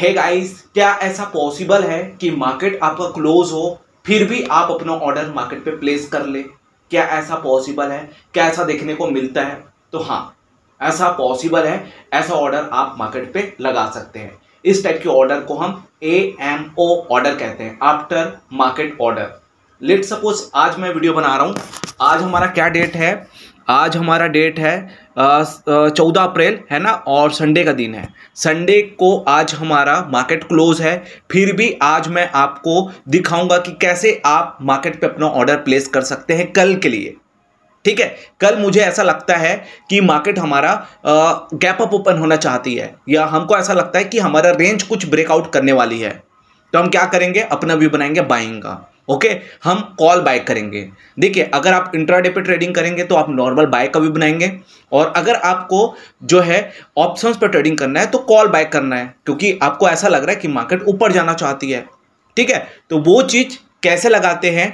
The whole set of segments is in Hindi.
हे hey गाइस क्या ऐसा पॉसिबल है कि मार्केट आपका क्लोज हो फिर भी आप अपना ऑर्डर मार्केट पे प्लेस कर ले क्या ऐसा पॉसिबल है क्या ऐसा देखने को मिलता है तो हाँ ऐसा पॉसिबल है ऐसा ऑर्डर आप मार्केट पे लगा सकते हैं इस टाइप के ऑर्डर को हम ए एम ओ ऑर्डर कहते हैं after market order let suppose आज मैं वीडियो बना रहा हूँ आज हमारा क्या डेट है आज हमारा डेट है चौदह अप्रैल है ना और संडे का दिन है संडे को आज हमारा मार्केट क्लोज है फिर भी आज मैं आपको दिखाऊंगा कि कैसे आप मार्केट पे अपना ऑर्डर प्लेस कर सकते हैं कल के लिए ठीक है कल मुझे ऐसा लगता है कि मार्केट हमारा गैप अप ओपन होना चाहती है या हमको ऐसा लगता है कि हमारा रेंज कुछ ब्रेकआउट करने वाली है तो हम क्या करेंगे अपना व्यू बनाएंगे बाइंग का ओके हम कॉल बाय करेंगे देखिए अगर आप इंट्राडे पे ट्रेडिंग करेंगे तो आप नॉर्मल बाय का भी बनाएंगे और अगर आपको जो है ऑप्शंस पर ट्रेडिंग करना है तो कॉल बाय करना है क्योंकि आपको ऐसा लग रहा है कि मार्केट ऊपर जाना चाहती है ठीक है तो वो चीज़ कैसे लगाते हैं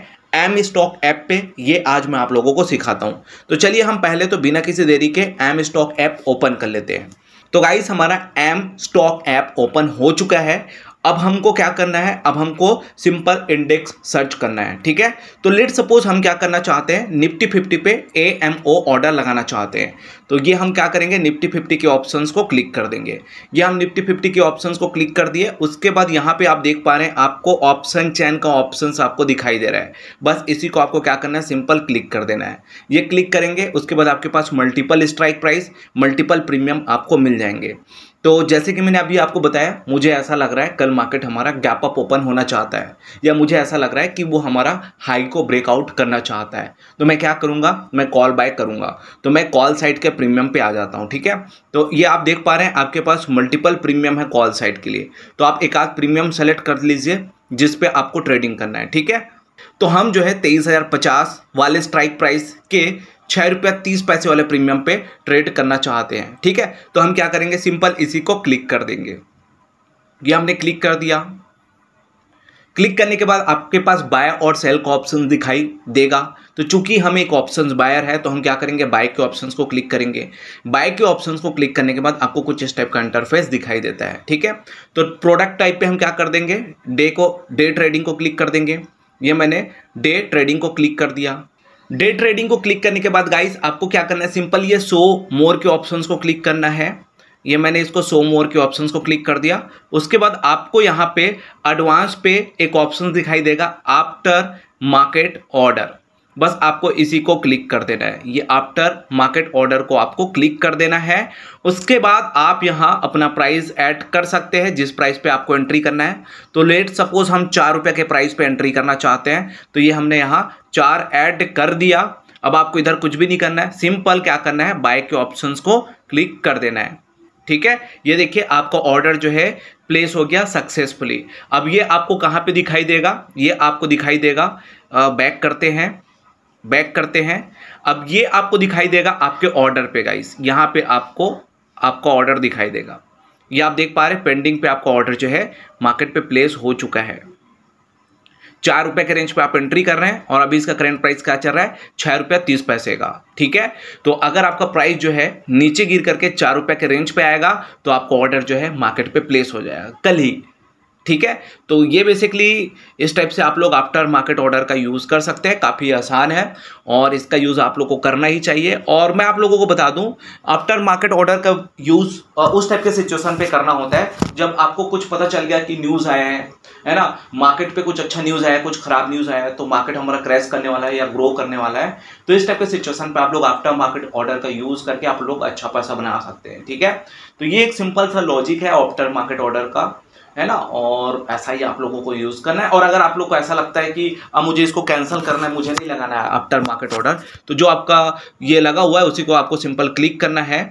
एम स्टॉक ऐप पे ये आज मैं आप लोगों को सिखाता हूँ तो चलिए हम पहले तो बिना किसी देरी के एम स्टॉक ऐप ओपन कर लेते हैं तो गाइस हमारा एम स्टॉक ऐप ओपन हो चुका है अब हमको क्या करना है अब हमको सिंपल इंडेक्स सर्च करना है ठीक है तो लेट सपोज हम क्या करना चाहते हैं निफ्टी फिफ्टी पे ए एम ओ ऑर्डर लगाना चाहते हैं तो ये हम क्या करेंगे निफ्टी फिफ्टी के ऑप्शंस को क्लिक कर देंगे ये हम निफ्टी फिफ्टी के ऑप्शंस को क्लिक कर दिए उसके बाद यहाँ पे आप देख पा रहे हैं आपको ऑप्शन चैन का ऑप्शन आपको दिखाई दे रहा है बस इसी को आपको क्या करना है सिंपल क्लिक कर देना है ये क्लिक करेंगे उसके बाद आपके पास multiple strike price multiple premium आपको मिल जाएंगे तो जैसे कि मैंने अभी आपको बताया मुझे ऐसा लग रहा है कल मार्केट हमारा गैप अप ओपन होना चाहता है या मुझे ऐसा लग रहा है कि वो हमारा हाई को ब्रेकआउट करना चाहता है तो मैं क्या करूँगा मैं कॉल बाय करूँगा तो मैं कॉल साइट के प्रीमियम पे आ जाता हूँ ठीक है तो ये आप देख पा रहे हैं आपके पास मल्टीपल प्रीमियम है कॉल साइट के लिए तो आप एक आध प्रीमियम सेलेक्ट कर लीजिए जिस आपको ट्रेडिंग करना है ठीक है तो हम जो है तेईस हज़ार पचास वाले स्ट्राइक प्राइस के छः रुपया तीस पैसे वाले प्रीमियम पे ट्रेड करना चाहते हैं ठीक है तो हम क्या करेंगे सिंपल इसी को क्लिक कर देंगे ये हमने क्लिक कर दिया क्लिक करने के बाद आपके पास बाय और सेल का ऑप्शन दिखाई देगा तो चूंकि हम एक ऑप्शन बायर है तो हम क्या करेंगे बाय के ऑप्शन को क्लिक करेंगे बाय के ऑप्शन को क्लिक करने के बाद आपको कुछ इस टाइप का इंटरफेस दिखाई देता है ठीक है तो प्रोडक्ट टाइप पे हम क्या कर देंगे डे को डे ट्रेडिंग को क्लिक कर देंगे ये मैंने डे ट्रेडिंग को क्लिक कर दिया डे ट्रेडिंग को क्लिक करने के बाद गाइस आपको क्या करना है सिंपल ये सो मोर के ऑप्शंस को क्लिक करना है ये मैंने इसको सो मोर के ऑप्शंस को क्लिक कर दिया उसके बाद आपको यहाँ पे एडवांस पे एक ऑप्शन दिखाई देगा आफ्टर मार्केट ऑर्डर बस आपको इसी को क्लिक कर देना है ये आफ्टर मार्केट ऑर्डर को आपको क्लिक कर देना है उसके बाद आप यहाँ अपना प्राइस ऐड कर सकते हैं जिस प्राइस पे आपको एंट्री करना है तो लेट सपोज हम चार रुपये के प्राइस पे एंट्री करना चाहते हैं तो ये हमने यहाँ चार ऐड कर दिया अब आपको इधर कुछ भी नहीं करना है सिंपल क्या करना है बाय के ऑप्शन को क्लिक कर देना है ठीक है ये देखिए आपका ऑर्डर जो है प्लेस हो गया सक्सेसफुली अब ये आपको कहाँ पर दिखाई देगा ये आपको दिखाई देगा बैक करते हैं बैक करते हैं अब ये आपको दिखाई देगा आपके ऑर्डर पे गाइस यहाँ पे आपको आपका ऑर्डर दिखाई देगा ये आप देख पा रहे पेंडिंग पे आपका ऑर्डर जो है मार्केट पे प्लेस हो चुका है चार रुपये के रेंज पे आप एंट्री कर रहे हैं और अभी इसका करेंट प्राइस क्या चल रहा है छः रुपया तीस पैसे का ठीक है तो अगर आपका प्राइस जो है नीचे गिर करके चार रुपये के रेंज पे आएगा तो आपका ऑर्डर जो है मार्केट पे प्लेस हो जाएगा कल ही ठीक है तो ये बेसिकली इस टाइप से आप लोग आफ्टर मार्केट ऑर्डर का यूज़ कर सकते हैं काफ़ी आसान है और इसका यूज़ आप लोग को करना ही चाहिए और मैं आप लोगों को बता दूं आफ्टर मार्केट ऑर्डर का यूज़ उस टाइप के सिचुएशन पे करना होता है जब आपको कुछ पता चल गया कि न्यूज़ आया है है ना मार्केट पे कुछ अच्छा न्यूज़ आया कुछ ख़राब न्यूज़ आया तो मार्केट हमारा क्रैश करने वाला है या ग्रो करने वाला है तो इस टाइप के सिचुएसन पर आप लोग आफ्टर मार्केट ऑर्डर का यूज़ करके आप लोग अच्छा पैसा बना सकते हैं ठीक है तो ये एक सिंपल सा लॉजिक है आफ्टर मार्केट ऑर्डर का है ना और ऐसा ही आप लोगों को यूज़ करना है और अगर आप लोग को ऐसा लगता है कि अब मुझे इसको कैंसिल करना है मुझे नहीं लगाना है आफ्टर मार्केट ऑर्डर तो जो आपका ये लगा हुआ है उसी को आपको सिंपल क्लिक करना है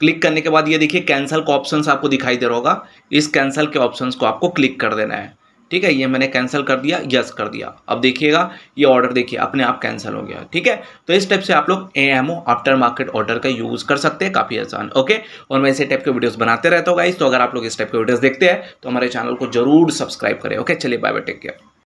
क्लिक करने के बाद ये देखिए कैंसिल का ऑप्शन आपको दिखाई दे रहा होगा इस कैंसिल के ऑप्शन को आपको क्लिक कर देना है ठीक है ये मैंने कैंसिल कर दिया यस कर दिया अब देखिएगा ये ऑर्डर देखिए अपने आप कैंसिल हो गया ठीक है तो इस टाइप से आप लोग A M O after market order का यूज़ कर सकते हैं काफ़ी आसान ओके और मैं इसी टाइप के वीडियोस बनाते रहता हूँ गाइस तो अगर आप लोग इस टाइप के वीडियोस देखते हैं तो हमारे चैनल को जरूर सब्सक्राइब करें ओके चलिए बाय बाय टेक केयर